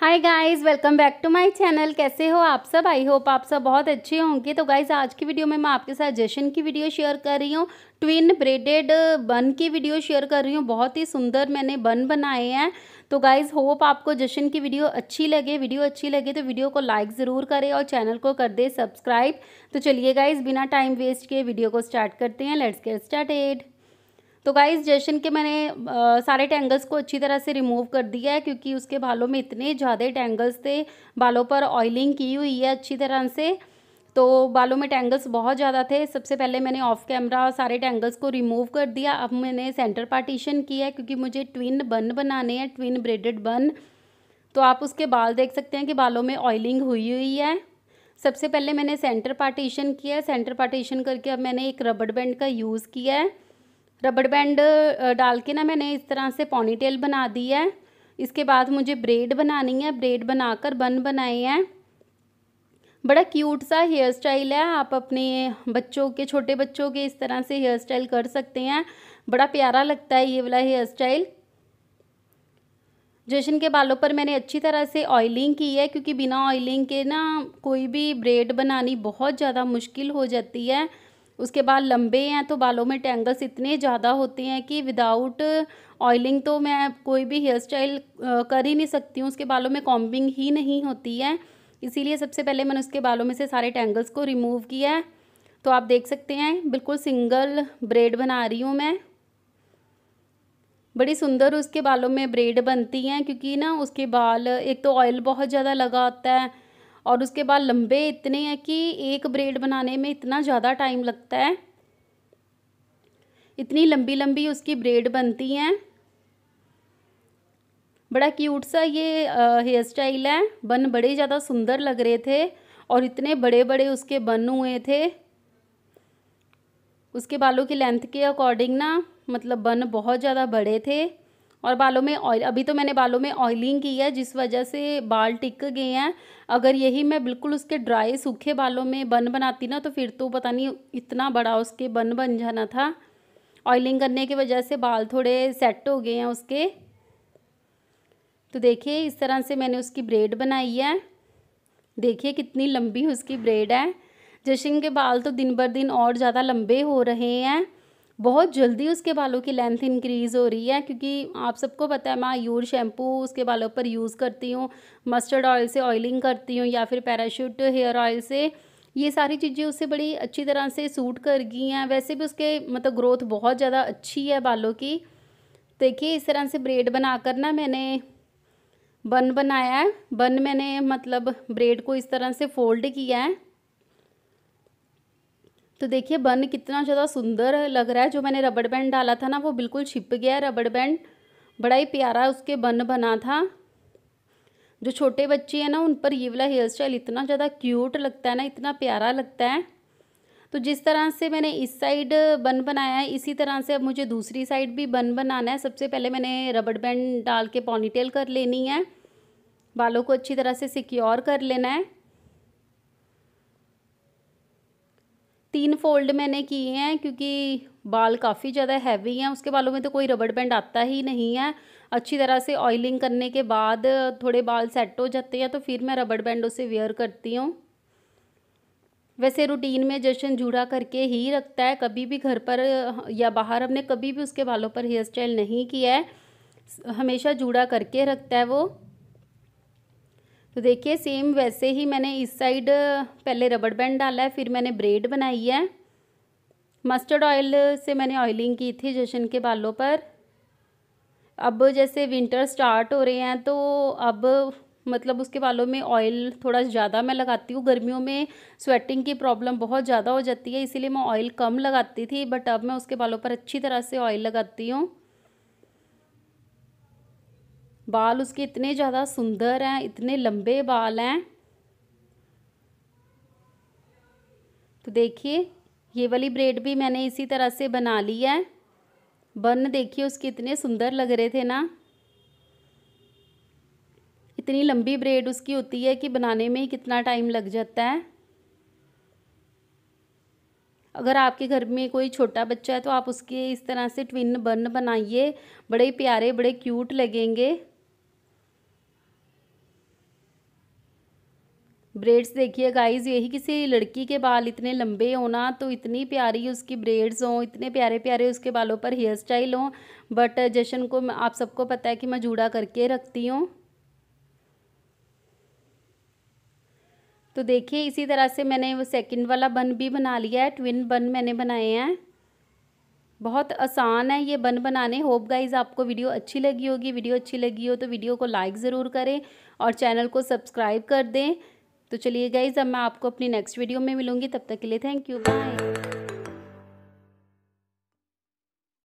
hi guys welcome back to my channel कैसे हो आप सब आई होप आप सब बहुत अच्छे होंगे तो गाइस आज की वीडियो में मैं आपके साथ जशन की वीडियो शेयर कर रही हूँ ट्विन ब्रेडेड बन की वीडियो शेयर कर रही हूँ बहुत ही सुंदर मैंने बन बनाए हैं तो गाइज़ होप आपको जशन की वीडियो अच्छी लगे वीडियो अच्छी लगे तो वीडियो को लाइक ज़रूर करें और चैनल को कर दे सब्सक्राइब तो चलिए गाइज़ बिना टाइम वेस्ट किए वीडियो को स्टार्ट करते हैं लेट्स गेट स्टार्टेड तो गाइज जैशन के मैंने आ, सारे टैंगल्स को अच्छी तरह से रिमूव कर दिया है क्योंकि उसके बालों में इतने ज़्यादा टैंगल्स थे बालों पर ऑयलिंग की हुई है अच्छी तरह से तो बालों में टैंगल्स बहुत ज़्यादा थे सबसे पहले मैंने ऑफ कैमरा सारे टैंगल्स को रिमूव कर दिया अब मैंने सेंटर पार्टीशन किया है क्योंकि मुझे ट्विन बन बनाने हैं ट्विन ब्रेडेड बन तो आप उसके बाल देख सकते हैं कि बालों में ऑयलिंग हुई हुई है सबसे पहले मैंने सेंटर पार्टीशन किया है सेंटर पार्टीशन करके अब मैंने एक रबड़ बैंड का यूज़ किया है रबड़ बैंड डाल के ना मैंने इस तरह से पॉनीटेल बना दी है इसके बाद मुझे ब्रेड बनानी है ब्रेड बनाकर बन बनाए हैं बड़ा क्यूट सा हेयर स्टाइल है आप अपने बच्चों के छोटे बच्चों के इस तरह से हेयर स्टाइल कर सकते हैं बड़ा प्यारा लगता है ये वाला हेयर स्टाइल जशन के बालों पर मैंने अच्छी तरह से ऑयलिंग की है क्योंकि बिना ऑयलिंग के ना कोई भी ब्रेड बनानी बहुत ज़्यादा मुश्किल हो जाती है उसके बाल लंबे हैं तो बालों में टेंगल्स इतने ज़्यादा होते हैं कि विदाउट ऑयलिंग तो मैं कोई भी हेयर स्टाइल कर ही नहीं सकती हूँ उसके बालों में कॉम्बिंग ही नहीं होती है इसीलिए सबसे पहले मैंने उसके बालों में से सारे टेंगल्स को रिमूव किया है तो आप देख सकते हैं बिल्कुल सिंगल ब्रेड बना रही हूँ मैं बड़ी सुंदर उसके बालों में ब्रेड बनती हैं क्योंकि ना उसके बाल एक तो ऑयल बहुत ज़्यादा लगा होता है और उसके बाद लंबे इतने हैं कि एक ब्रेड बनाने में इतना ज़्यादा टाइम लगता है इतनी लंबी लंबी उसकी ब्रेड बनती हैं बड़ा क्यूट सा ये हेयर स्टाइल है बन बड़े ज़्यादा सुंदर लग रहे थे और इतने बड़े बड़े उसके बन हुए थे उसके बालों की लेंथ के अकॉर्डिंग ना मतलब बन बहुत ज़्यादा बड़े थे और बालों में ऑयल अभी तो मैंने बालों में ऑयलिंग की है जिस वजह से बाल टिक गए हैं अगर यही मैं बिल्कुल उसके ड्राई सूखे बालों में बन बनाती ना तो फिर तो पता नहीं इतना बड़ा उसके बन बन जाना था ऑयलिंग करने की वजह से बाल थोड़े सेट हो गए हैं उसके तो देखिए इस तरह से मैंने उसकी ब्रेड बनाई है देखिए कितनी लंबी उसकी ब्रेड है जशिंग के बाल तो दिन भर दिन और ज़्यादा लंबे हो रहे हैं बहुत जल्दी उसके बालों की लेंथ इंक्रीज़ हो रही है क्योंकि आप सबको पता है मैं यूर शैम्पू उसके बालों पर यूज़ करती हूँ मस्टर्ड ऑयल से ऑयलिंग करती हूँ या फिर पैराशूट हेयर ऑयल से ये सारी चीज़ें उसे बड़ी अच्छी तरह से सूट कर गई हैं वैसे भी उसके मतलब ग्रोथ बहुत ज़्यादा अच्छी है बालों की देखिए इस तरह से ब्रेड बना कर ना मैंने बन बनाया है बन मैंने मतलब ब्रेड को इस तरह से फोल्ड किया है तो देखिए बन कितना ज़्यादा सुंदर लग रहा है जो मैंने रबड़ बैंड डाला था ना वो बिल्कुल छिप गया है रबड़ बैंड बड़ा ही प्यारा उसके बन बना था जो छोटे बच्चे हैं ना उन पर ये वाला हेयर स्टाइल इतना ज़्यादा क्यूट लगता है ना इतना प्यारा लगता है तो जिस तरह से मैंने इस साइड बन बनाया है इसी तरह से अब मुझे दूसरी साइड भी बन बनाना है सबसे पहले मैंने रबड़ बैंड डाल के पॉनीटेल कर लेनी है बालों को अच्छी तरह से सिक्योर कर लेना है तीन फोल्ड मैंने किए हैं क्योंकि बाल काफ़ी ज़्यादा हैवी हैं उसके बालों में तो कोई रबड़ बैंड आता ही नहीं है अच्छी तरह से ऑयलिंग करने के बाद थोड़े बाल सेट हो जाते हैं तो फिर मैं रबड़ बैंडों से वेयर करती हूँ वैसे रूटीन में जश्न जुड़ा करके ही रखता है कभी भी घर पर या बाहर हमने कभी भी उसके बालों पर हेयर स्टाइल नहीं किया है हमेशा जुड़ा करके रखता है वो तो देखिए सेम वैसे ही मैंने इस साइड पहले रबड़ बैंड डाला है फिर मैंने ब्रेड बनाई है मस्टर्ड ऑयल से मैंने ऑयलिंग की थी जशन के बालों पर अब जैसे विंटर स्टार्ट हो रहे हैं तो अब मतलब उसके बालों में ऑयल थोड़ा ज़्यादा मैं लगाती हूँ गर्मियों में स्वेटिंग की प्रॉब्लम बहुत ज़्यादा हो जाती है इसीलिए मैं ऑयल कम लगाती थी बट अब मैं उसके बालों पर अच्छी तरह से ऑयल लगाती हूँ बाल उसके इतने ज़्यादा सुंदर हैं इतने लंबे बाल हैं तो देखिए ये वाली ब्रेड भी मैंने इसी तरह से बना ली है बन देखिए उसके इतने सुंदर लग रहे थे ना इतनी लंबी ब्रेड उसकी होती है कि बनाने में ही कितना टाइम लग जाता है अगर आपके घर में कोई छोटा बच्चा है तो आप उसके इस तरह से ट्विन बन बनाइए बड़े प्यारे बड़े क्यूट लगेंगे ब्रेड्स देखिए गाइस यही किसी लड़की के बाल इतने लंबे होना तो इतनी प्यारी उसकी ब्रेड्स हों इतने प्यारे प्यारे उसके बालों पर हेयर स्टाइल हों बट जशन को आप सबको पता है कि मैं जूड़ा करके रखती हूँ तो देखिए इसी तरह से मैंने वो सेकंड वाला बन भी बना लिया है ट्विन बन मैंने बनाए हैं बहुत आसान है ये बन बनाने होप गाइज आपको वीडियो अच्छी लगी होगी वीडियो अच्छी लगी हो तो वीडियो को लाइक ज़रूर करें और चैनल को सब्सक्राइब कर दें तो चलिए गाइज अब मैं आपको अपनी नेक्स्ट वीडियो में मिलूंगी तब तक के लिए थैंक यू बाय